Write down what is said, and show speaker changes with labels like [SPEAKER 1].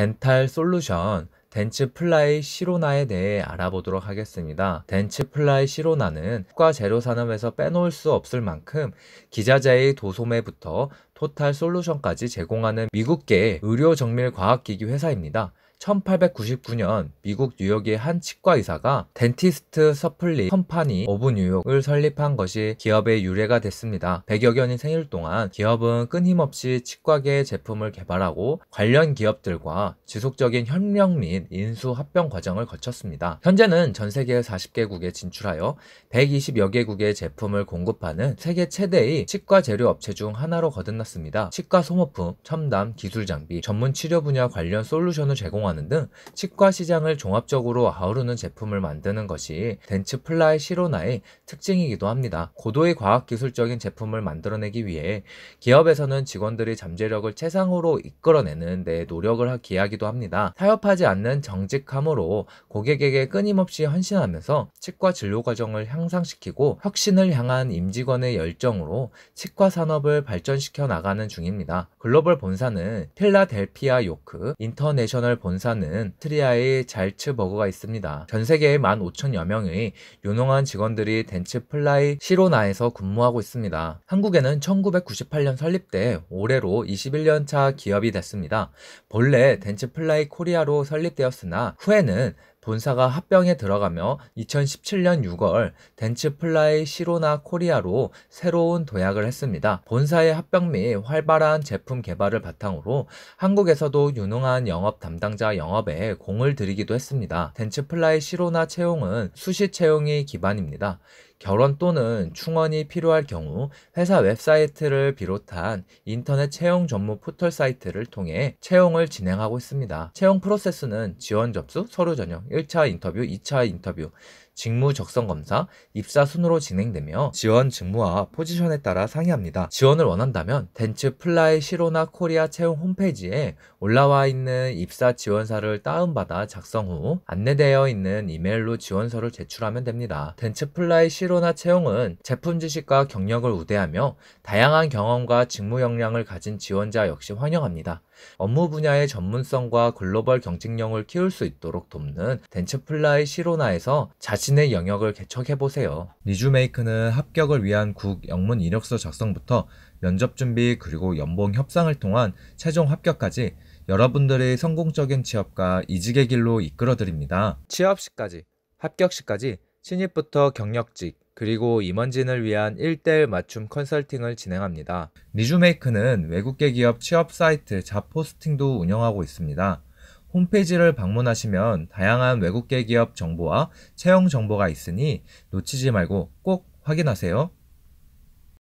[SPEAKER 1] 덴탈 솔루션 덴츠플라이 시로나에 대해 알아보도록 하겠습니다. 덴츠플라이 시로나는 국가 재료산업에서 빼놓을 수 없을 만큼 기자재의 도소매부터 토탈 솔루션까지 제공하는 미국계 의료정밀과학기기 회사입니다. 1899년 미국 뉴욕의 한 치과 의사가 덴티스트 서플리 컴파니 오브 뉴욕을 설립한 것이 기업의 유래가 됐습니다. 100여 견이 생일 동안 기업은 끊임없이 치과계 의 제품을 개발하고 관련 기업들과 지속적인 협력 및 인수 합병 과정을 거쳤습니다. 현재는 전 세계 40개국에 진출하여 120여 개국의 제품을 공급하는 세계 최대의 치과 재료 업체 중 하나로 거듭났습니다. 치과 소모품, 첨단 기술 장비, 전문 치료 분야 관련 솔루션을 제공하는 활용하는 등 치과 시장을 종합적으로 아우르는 제품을 만드는 것이 덴츠 플라이 시로나의 특징이기도 합니다. 고도의 과학기술적인 제품을 만들어내기 위해 기업에서는 직원들이 잠재력을 최상으로 이끌어내는 데 노력을 기하기도 합니다. 타협하지 않는 정직함으로 고객에게 끊임없이 헌신하면서 치과 진료 과정을 향상시키고 혁신을 향한 임직원의 열정으로 치과 산업을 발전시켜 나가는 중입니다. 글로벌 본사는 필라델피아 요크 인터내셔널 본사 본사는 트리아의 잘츠 버그가 있습니다. 전 세계에 15,000여 명의 유능한 직원들이 덴츠 플라이 시로나에서 근무하고 있습니다. 한국에는 1998년 설립돼 올해로 21년차 기업이 됐습니다. 본래 덴츠 플라이 코리아로 설립되었으나 후에는 본사가 합병에 들어가며 2017년 6월 덴츠플라이 시로나 코리아로 새로운 도약을 했습니다. 본사의 합병 및 활발한 제품 개발을 바탕으로 한국에서도 유능한 영업 담당자 영업에 공을 들이기도 했습니다. 덴츠플라이 시로나 채용은 수시 채용이 기반입니다. 결혼 또는 충원이 필요할 경우 회사 웹사이트를 비롯한 인터넷 채용 전문 포털 사이트를 통해 채용을 진행하고 있습니다. 채용 프로세스는 지원 접수, 서류 전형, 1차 인터뷰, 2차 인터뷰, 직무 적성 검사, 입사 순으로 진행되며 지원 직무와 포지션에 따라 상이합니다. 지원을 원한다면 덴츠 플라이 시로나 코리아 채용 홈페이지에 올라와 있는 입사 지원사를 다운받아 작성 후 안내되어 있는 이메일로 지원서를 제출하면 됩니다. 덴츠 플라이 시로나 채용은 제품 지식과 경력을 우대하며 다양한 경험과 직무 역량을 가진 지원자 역시 환영합니다. 업무 분야의 전문성과 글로벌 경쟁력을 키울 수 있도록 돕는 덴츠플라이 시로나에서 자신 자신의 영역을 개척해보세요. 리주메이크는 합격을 위한 국 영문 이력서 작성부터 면접 준비 그리고 연봉 협상을 통한 최종 합격까지 여러분들의 성공적인 취업과 이직의 길로 이끌어드립니다. 취업 시까지, 합격 시까지 신입부터 경력직, 그리고 임원진을 위한 1대1 맞춤 컨설팅을 진행합니다. 리주메이크는 외국계 기업 취업 사이트 잡포스팅도 운영하고 있습니다. 홈페이지를 방문하시면 다양한 외국계 기업 정보와 채용 정보가 있으니 놓치지 말고 꼭 확인하세요.